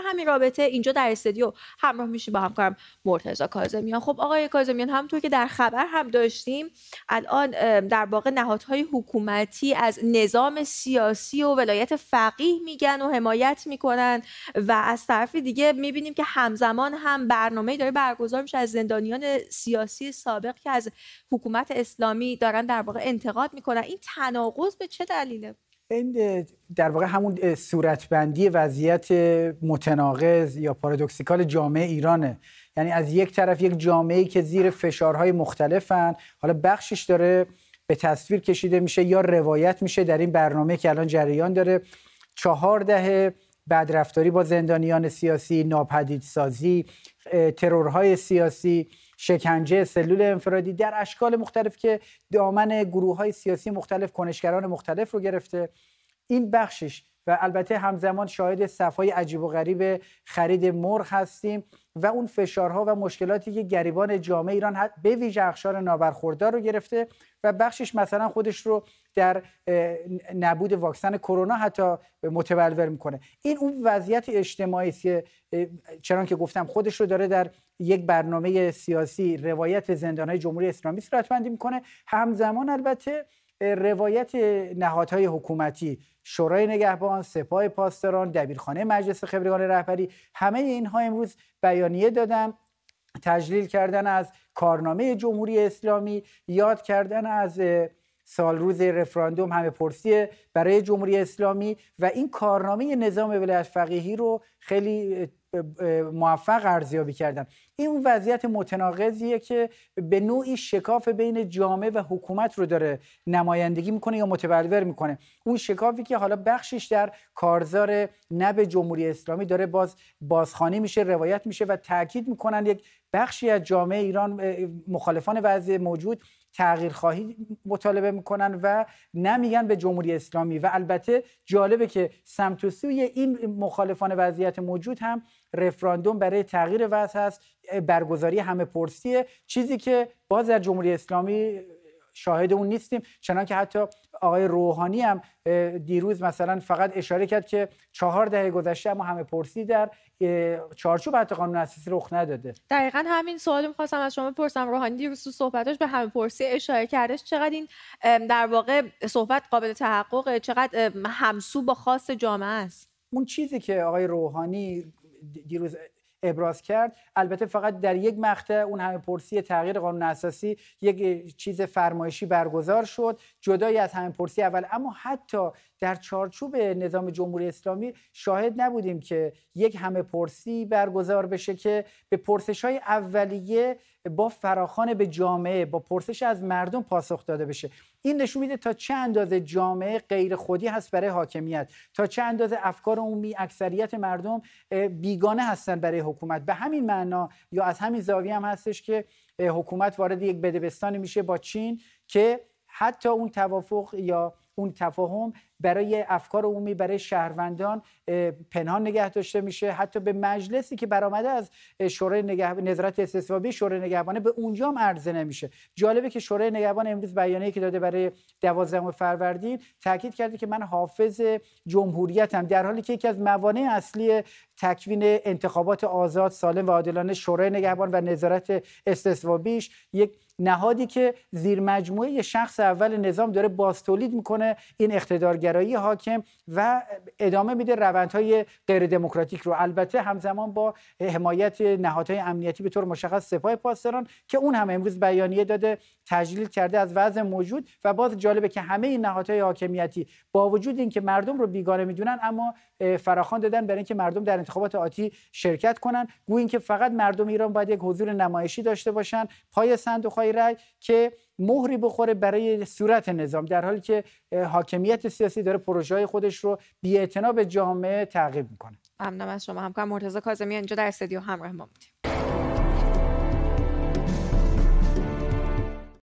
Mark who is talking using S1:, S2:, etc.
S1: همین رابطه اینجا در استودیو همراه میشیم با همکارم مرتضی کازمیان خب آقای کاظمیان همونطور که در خبر هم داشتیم الان در واقع نهادهای حکومتی از نظام سیاسی و ولایت فقیه میگن و حمایت میکنن و از طرف دیگه میبینیم که همزمان هم برنامه داره برگزار میشه از زندانیان سیاسی سابق که از حکومت اسلامی دارن در واقع انتقاد میکنن این تناقض به چه دلیله این در واقع همون صورتبندی وضعیت متناقض یا پارادوکسیکال جامعه ایرانه یعنی از یک طرف یک جامعه که زیر فشارهای مختلفن حالا بخشش داره به تصویر کشیده میشه یا روایت میشه در این برنامه که الان جریان داره چهار دهه بدرفتاری با زندانیان سیاسی ناپدیدسازی ترورهای سیاسی شکنجه سلول انفرادی در اشکال مختلف که دامن گروه های سیاسی مختلف کنشگران مختلف رو گرفته این بخشش و البته همزمان شاهد صفای عجیب و غریب خرید مرغ هستیم و اون فشارها و مشکلاتی که گریبان جامعه ایران به ویژه اخشار نابرخوردار رو گرفته و بخشش مثلا خودش رو در نبود واکسن کرونا حتی متبلور میکنه این اون وضعیت اجتماعی است که چنان که گفتم خودش رو داره در یک برنامه سیاسی روایت های جمهوری اسلامی صورتبندی میکنه همزمان البته روایت نهادهای حکومتی شورای نگهبان سپاه پاسداران دبیرخانه مجلس خبرگان رهبری همه اینها امروز بیانیه دادن تجلیل کردن از کارنامه جمهوری اسلامی یاد کردن از سالروز رفراندوم همه پرسی برای جمهوری اسلامی و این کارنامه نظام ولایت فقیهی رو خیلی موفق ارزیابی کردن این اون وضعیت متناقضیه که به نوعی شکاف بین جامعه و حکومت رو داره نمایندگی میکنه یا متبلور میکنه اون شکافی که حالا بخشش در کارزار نب جمهوری اسلامی داره باز بازخانی میشه روایت میشه و تاکید میکنن یک بخشی از جامعه ایران مخالفان وضع موجود تغییر خواهی مطالبه میکنن و نمیگن به جمهوری اسلامی و البته جالبه که سمت و سوی این مخالفان وضعیت موجود هم رفراندوم برای تغییر وضع هست برگزاری همه پرسیه چیزی که باز در جمهوری اسلامی شاهد اون نیستیم چنان که حتی آقای روحانی هم دیروز مثلا فقط اشاره کرد که چهار دهه گذشته اما همه پرسی در چارچوب حتی قانون اساسی رخ نداده دقیقا همین سوال میخواستم از شما بپرسم روحانی دیروز تو صحبتاش به همه پرسی اشاره کردش چقدر این در واقع صحبت قابل تحقق چقدر همسو با خاص جامعه است اون چیزی که آقای روحانی دیروز ابراز کرد البته فقط در یک مقطع اون همه پرسی تغییر قانون اساسی یک چیز فرمایشی برگزار شد جدای از همه پرسی اول اما حتی در چارچوب نظام جمهوری اسلامی شاهد نبودیم که یک همه پرسی برگزار بشه که به پرسش های اولیه با فراخان به جامعه با پرسش از مردم پاسخ داده بشه این نشون میده تا چه اندازه جامعه غیر خودی هست برای حاکمیت تا چه اندازه افکار عمومی اکثریت مردم بیگانه هستن برای حکومت به همین معنا یا از همین زاویه هم هستش که حکومت وارد یک بدبستان میشه با چین که حتی اون توافق یا اون تفاهم برای افکار عمومی برای شهروندان پنهان نگه داشته میشه حتی به مجلسی که برآمده از شورای نگه... نظارت استثوابی شورای نگهبانه به اونجا هم عرضه نمیشه جالبه که شورای نگهبان امروز بیانیه‌ای که داده برای 12 فروردین تاکید کرده که من حافظ جمهوریتم در حالی که یکی از موانع اصلی تکوین انتخابات آزاد سالم و عادلانه شورای نگهبان و نظارت استثوابیش یک نهادی که زیر مجموعه شخص اول نظام داره باستولید میکنه این اقتدارگرایی گرایی حاکم و ادامه میده روندهای غیر دموکراتیک رو البته همزمان با حمایت نهادهای امنیتی به طور مشخص سپاه پاسداران که اون هم امروز بیانیه داده تجلیل کرده از وضع موجود و باز جالبه که همه این نهادهای حاکمیتی با وجود اینکه مردم رو بیگانه میدونن اما فراخوان دادن برای اینکه مردم در انتخابات آتی شرکت کنن گویا اینکه فقط مردم ایران باید یک حضور نمایشی داشته باشن پای صندوق های که مهری بخوره برای صورت نظام در حالی که حاکمیت سیاسی داره پروژه های خودش رو بی به جامعه تعقیب میکنه ممنونم از شما همکار مرتضی کاظمی اینجا در استودیو همراه ما بودیم